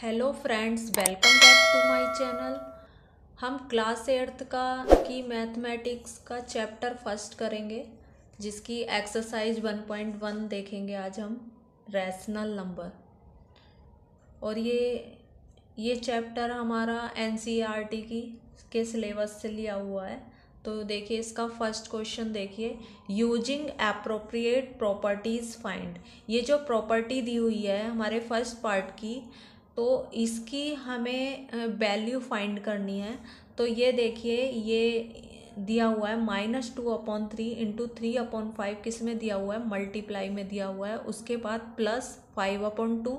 hello friends welcome back to my channel हम class eighth का की मैथमेटिक्स का चैप्टर फर्स्ट करेंगे जिसकी एक्सरसाइज 1.1 देखेंगे आज हम रैशनल नंबर और ये ये चैप्टर हमारा एन e की के सिलेबस से लिया हुआ है तो देखिए इसका फर्स्ट क्वेश्चन देखिए यूजिंग अप्रोप्रिएट प्रॉपर्टीज़ फाइंड ये जो प्रॉपर्टी दी हुई है हमारे फर्स्ट पार्ट की तो इसकी हमें वैल्यू फाइंड करनी है तो ये देखिए ये दिया हुआ है minus two upon three into three upon five किस में दिया हुआ है मल्टीप्लाई में दिया हुआ है उसके बाद plus five upon two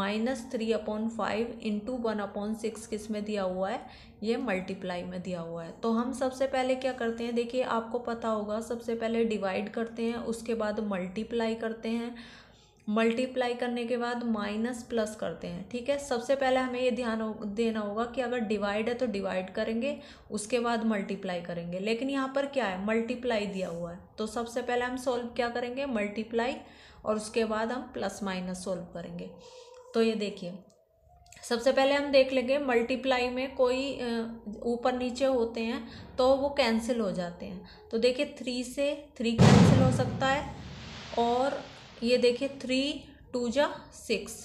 minus three upon five into one upon six किस में दिया हुआ है ये मल्टीप्लाई में दिया हुआ है तो हम सबसे पहले क्या करते हैं देखिए आपको पता होगा सबसे पहले डिवाइड करते हैं उसके बाद मल्टीप्लाई करते हैं मल्टीप्लाई करने के बाद माइनस प्लस करते हैं ठीक है सबसे पहले हमें ये ध्यान हो, देना होगा कि अगर डिवाइड है तो डिवाइड करेंगे उसके बाद मल्टीप्लाई करेंगे लेकिन यहाँ पर क्या है मल्टीप्लाई दिया हुआ है तो सबसे पहले हम सॉल्व क्या करेंगे मल्टीप्लाई और उसके बाद हम प्लस माइनस सॉल्व करेंगे तो ये देखिए सबसे पहले हम देख लेंगे मल्टीप्लाई में कोई ऊपर नीचे होते हैं तो वो कैंसिल हो जाते हैं तो देखिए थ्री से थ्री कैंसिल हो सकता है और ये देखिए थ्री टू जा सिक्स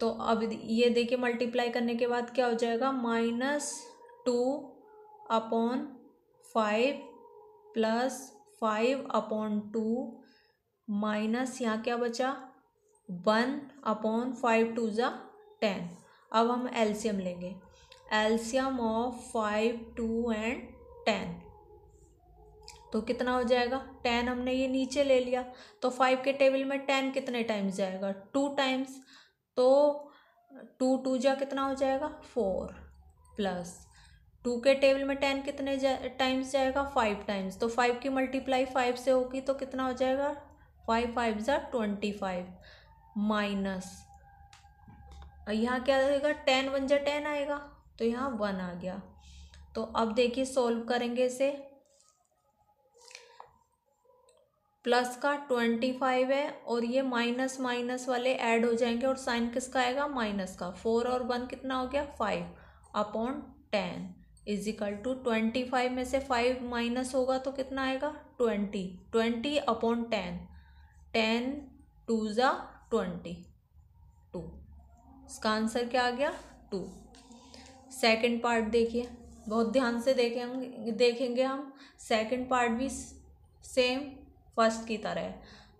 तो अब ये देखिए मल्टीप्लाई करने के बाद क्या हो जाएगा minus two upon five plus five upon two minus यहाँ क्या बचा वन अपॉन फाइव टू ज़ा टेन अब हम एल्शियम लेंगे LCM of five two and ten तो कितना हो जाएगा टेन हमने ये नीचे ले लिया तो फाइव के टेबल में टेन कितने टाइम्स जाएगा टू टाइम्स तो टू टू जा कितना हो जाएगा फोर प्लस टू के टेबल में टेन कितने जा, टाइम्स जाएगा फाइव टाइम्स तो फाइव की मल्टीप्लाई फाइव से होगी तो कितना हो जाएगा फाइव फाइव ज़ा ट्वेंटी फाइव माइनस यहाँ क्या आएगा टेन वन जा टेन आएगा तो यहाँ वन आ गया तो अब देखिए सॉल्व करेंगे इसे प्लस का ट्वेंटी फाइव है और ये माइनस माइनस वाले ऐड हो जाएंगे और साइन किसका आएगा माइनस का फोर और वन कितना हो गया five upon ten equal to twenty five में से फाइव माइनस होगा तो कितना आएगा twenty twenty upon ten ten two ज़ा ट्वेंटी टू इसका आंसर क्या आ गया टू सेकेंड पार्ट देखिए बहुत ध्यान से देखेंगे देखेंगे हम सेकेंड पार्ट भी सेम फर्स्ट की तरह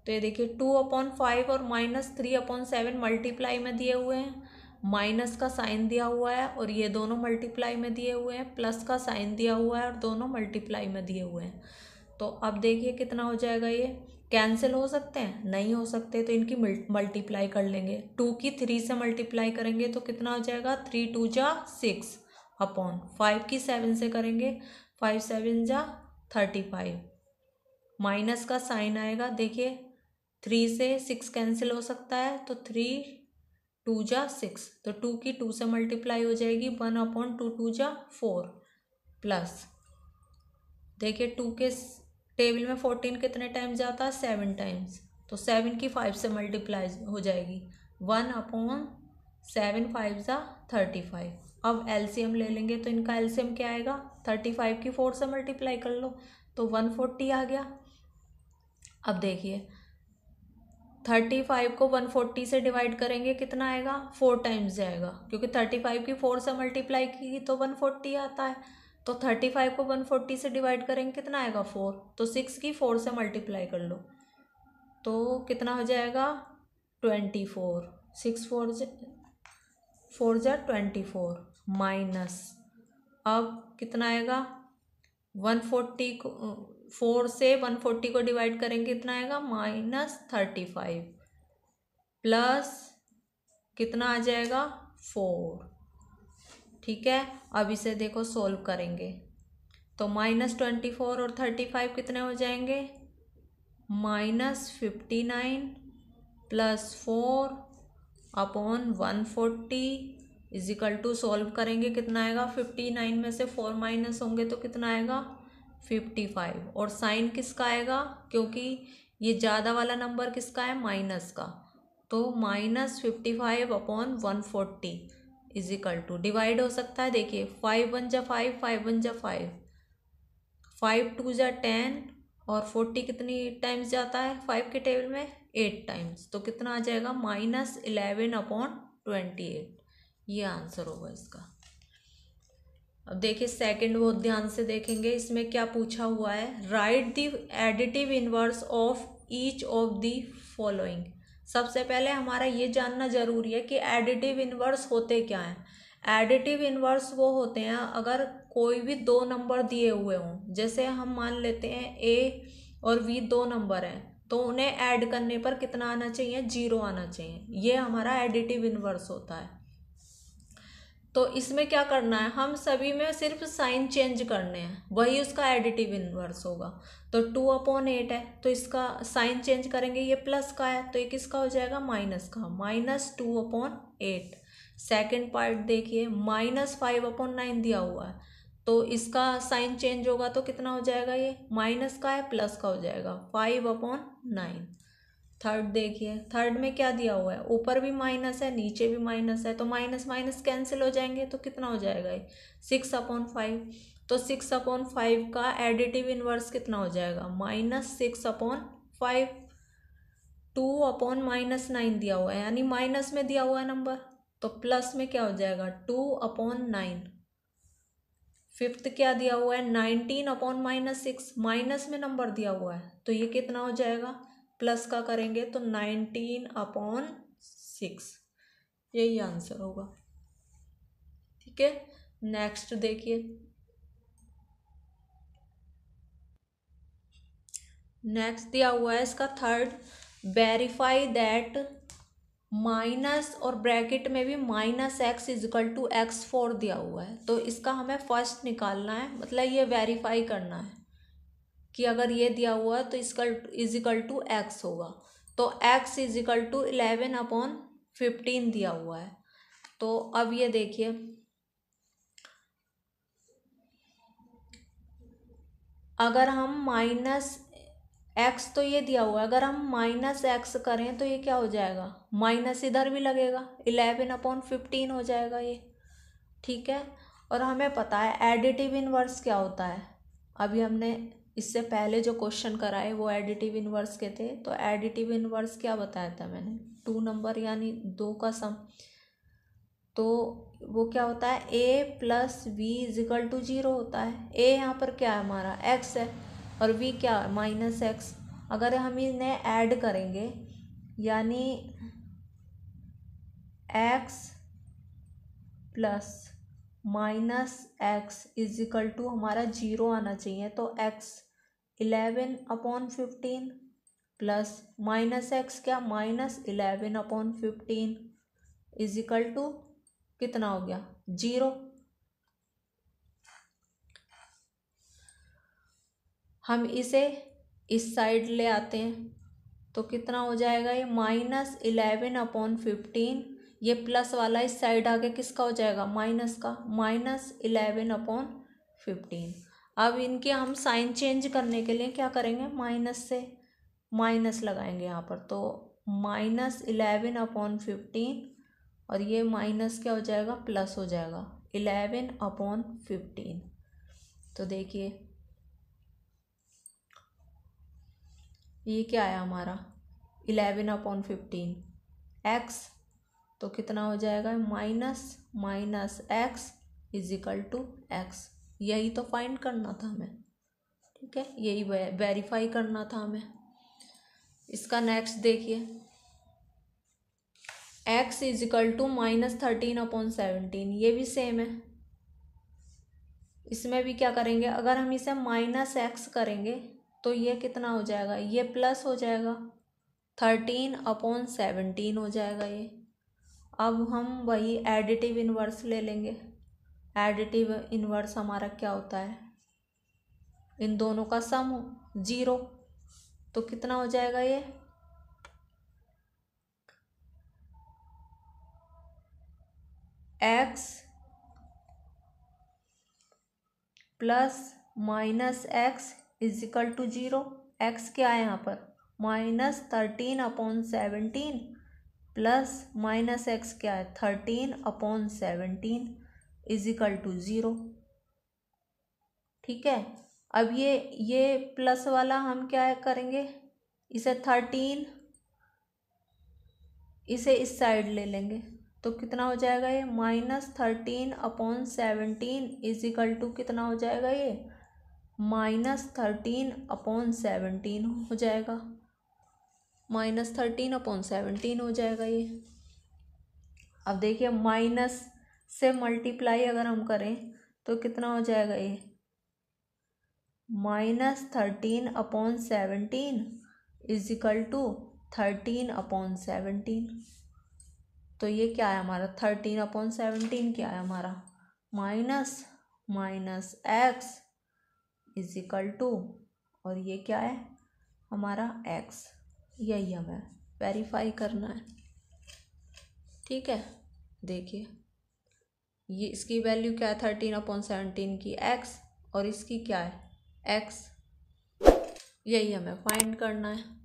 तो ये देखिए टू अपॉन फाइव और minus three upon seven multiply में दिए हुए हैं माइनस का साइन दिया हुआ है और ये दोनों मल्टीप्लाई में दिए हुए हैं प्लस का साइन दिया हुआ है और दोनों मल्टीप्लाई में दिए हुए हैं तो अब देखिए कितना हो जाएगा ये कैंसिल हो सकते हैं नहीं हो सकते तो इनकी मल्टीप्लाई कर लेंगे टू की थ्री से मल्टीप्लाई करेंगे तो कितना हो जाएगा थ्री टू जा सिक्स अपॉन फाइव की सेवन से करेंगे फाइव सेवन जा थर्टी फाइव माइनस का साइन आएगा देखिए थ्री से सिक्स कैंसिल हो सकता है तो थ्री टू जा सिक्स तो टू की टू से मल्टीप्लाई हो जाएगी वन अपॉन टू टू जा फोर प्लस देखिए टू के टेबल में फोर्टीन कितने टाइम जाता है सेवन टाइम्स तो सेवन की फाइव से मल्टीप्लाई हो जाएगी वन अपॉन सेवन फाइव ज़ा थर्टी फाइव अब एलसीएम ले लेंगे तो इनका एलसीएम क्या आएगा थर्टी फाइव की फोर से मल्टीप्लाई कर लो तो वन फोर्टी आ गया अब देखिए थर्टी फाइव को वन फोर्टी से डिवाइड करेंगे कितना आएगा फोर टाइम्स जाएगा क्योंकि थर्टी फाइव की फोर से मल्टीप्लाई की तो वन फोर्टी आता है तो थर्टी फाइव को वन फोर्टी से डिवाइड करेंगे कितना आएगा फोर तो सिक्स की फोर से मल्टीप्लाई कर लो तो कितना हो जाएगा twenty four six four four जा ट्वेंटी फोर माइनस अब कितना आएगा वन फोर्टी को फोर से वन फोर्टी को डिवाइड करेंगे कितना आएगा माइनस थर्टी फाइव प्लस कितना आ जाएगा फोर ठीक है अब इसे देखो सोल्व करेंगे तो माइनस ट्वेंटी फोर और थर्टी फाइव कितने हो जाएंगे minus fifty nine plus four upon one forty equal to solve करेंगे कितना आएगा फिफ्टी नाइन में से फोर माइनस होंगे तो कितना आएगा फिफ्टी फाइव और साइन किसका आएगा क्योंकि ये ज़्यादा वाला नंबर किसका है माइनस का तो minus fifty five upon one forty is equal to divide हो सकता है देखिए फाइव वन जा फाइव फाइव वन जा फाइव फाइव टू जा टेन और फोर्टी कितनी टाइम्स जाता है फाइव के टेबल में एट टाइम्स तो कितना आ जाएगा minus eleven upon twenty eight ये आंसर होगा इसका अब देखिए सेकंड वो ध्यान से देखेंगे इसमें क्या पूछा हुआ है write the additive inverse of each of the following सबसे पहले हमारा ये जानना ज़रूरी है कि एडिटिव इनवर्स होते क्या हैं एडिटिव इनवर्स वो होते हैं अगर कोई भी दो नंबर दिए हुए हों जैसे हम मान लेते हैं ए और वी दो नंबर हैं तो उन्हें ऐड करने पर कितना आना चाहिए जीरो आना चाहिए ये हमारा एडिटिव इनवर्स होता है तो इसमें क्या करना है हम सभी में सिर्फ साइन चेंज करने हैं वही उसका एडिटिव इन्वर्स होगा तो टू अपॉन एट है तो इसका साइन चेंज करेंगे ये प्लस का है तो ये किसका हो जाएगा माइनस का minus two upon eight second part देखिए माइनस फाइव अपॉन नाइन दिया हुआ है तो इसका साइन चेंज होगा तो कितना हो जाएगा ये माइनस का है प्लस का हो जाएगा फाइव अपॉन नाइन थर्ड देखिए थर्ड में क्या दिया हुआ है ऊपर भी माइनस है नीचे भी माइनस है तो माइनस माइनस कैंसिल हो जाएंगे तो कितना हो जाएगा ये सिक्स अपॉन फाइव तो सिक्स अपॉन फाइव का एडिटिव इन्वर्स कितना हो जाएगा minus six upon five two upon minus nine दिया हुआ है यानी माइनस में दिया हुआ है नंबर तो प्लस में क्या हो जाएगा टू अपॉन नाइन फिफ्थ क्या दिया हुआ है nineteen upon minus six minus में नंबर दिया हुआ है तो ये कितना हो जाएगा प्लस का करेंगे तो नाइनटीन अपॉन सिक्स यही आंसर होगा ठीक है नेक्स्ट देखिए नेक्स्ट दिया हुआ है इसका थर्ड वेरीफाई दैट माइनस और ब्रैकेट में भी minus x is equal to X four दिया हुआ है तो इसका हमें फर्स्ट निकालना है मतलब ये वेरीफाई करना है कि अगर ये दिया हुआ है तो इसका इजिकल टू एक्स होगा तो X is equal to eleven upon fifteen दिया हुआ है तो अब ये देखिए अगर हम माइनस एक्स तो ये दिया हुआ है अगर हम माइनस एक्स करें तो ये क्या हो जाएगा माइनस इधर भी लगेगा इलेवन अपॉन फिफ्टीन हो जाएगा ये ठीक है और हमें पता है एडिटिव इनवर्स क्या होता है अभी हमने इससे पहले जो क्वेश्चन कराए वो एडिटिव इनवर्स के थे तो एडिटिव इनवर्स क्या बताया था मैंने टू नंबर यानी दो का सम तो वो क्या होता है A plus V equal to zero होता है ए यहाँ पर क्या है हमारा एक्स है और वी क्या है माइनस एक्स अगर हम इन्हें ऐड करेंगे यानी X plus minus x is equal to हमारा जीरो आना चाहिए तो X eleven upon fifteen plus minus x क्या minus eleven upon fifteen equal to कितना हो गया जीरो हम इसे इस साइड ले आते हैं तो कितना हो जाएगा ये माइनस इलेवन अपॉन फिफ्टीन ये प्लस वाला इस साइड आके किसका हो जाएगा माइनस का माइनस इलेवन अपॉन फिफ्टीन अब इनके हम साइन चेंज करने के लिए क्या करेंगे माइनस से माइनस लगाएंगे यहाँ पर तो माइनस इलेवन अपॉन फिफ्टीन और ये माइनस क्या हो जाएगा प्लस हो जाएगा इलेवन अपॉन फिफ्टीन तो देखिए ये क्या आया हमारा इलेवन अपॉन फिफ्टीन एक्स तो कितना हो जाएगा minus minus x is equal to x यही तो फाइंड करना था हमें ठीक है यही वे, वेरीफाई करना था हमें इसका नेक्स्ट देखिए x is equal to minus thirteen upon seventeen ये भी सेम है इसमें भी क्या करेंगे अगर हम इसे माइनस एक्स करेंगे तो ये कितना हो जाएगा ये प्लस हो जाएगा थर्टीन अपॉन सेवनटीन हो जाएगा ये अब हम वही एडिटिव इन्वर्स ले लेंगे एडिटिव इन्वर्स हमारा क्या होता है इन दोनों का सम हो जीरो तो कितना हो जाएगा ये x plus minus x is equal to zero x क्या है यहाँ पर minus thirteen upon seventeen plus minus x क्या है thirteen upon seventeen is equal to zero ठीक है अब ये ये प्लस वाला हम क्या करेंगे इसे थर्टीन इसे इस साइड ले लेंगे तो कितना हो जाएगा ये minus thirteen upon seventeen is equal to कितना हो जाएगा ये माइनस थर्टीन अपॉन सेवनटीन हो जाएगा माइनस थर्टीन अपॉन सेवनटीन हो जाएगा ये अब देखिए माइनस से मल्टीप्लाई अगर हम करें तो कितना हो जाएगा ये minus thirteen upon seventeen is equal to thirteen upon seventeen तो ये क्या है हमारा थर्टीन अपॉन सेवनटीन क्या है हमारा minus minus x is equal to और ये क्या है हमारा एक्स यही हमें वेरीफाई करना है ठीक है देखिए ये इसकी वैल्यू क्या है थर्टीन अपॉन सेवनटीन की एक्स और इसकी क्या है एक्स यही हमें फाइंड करना है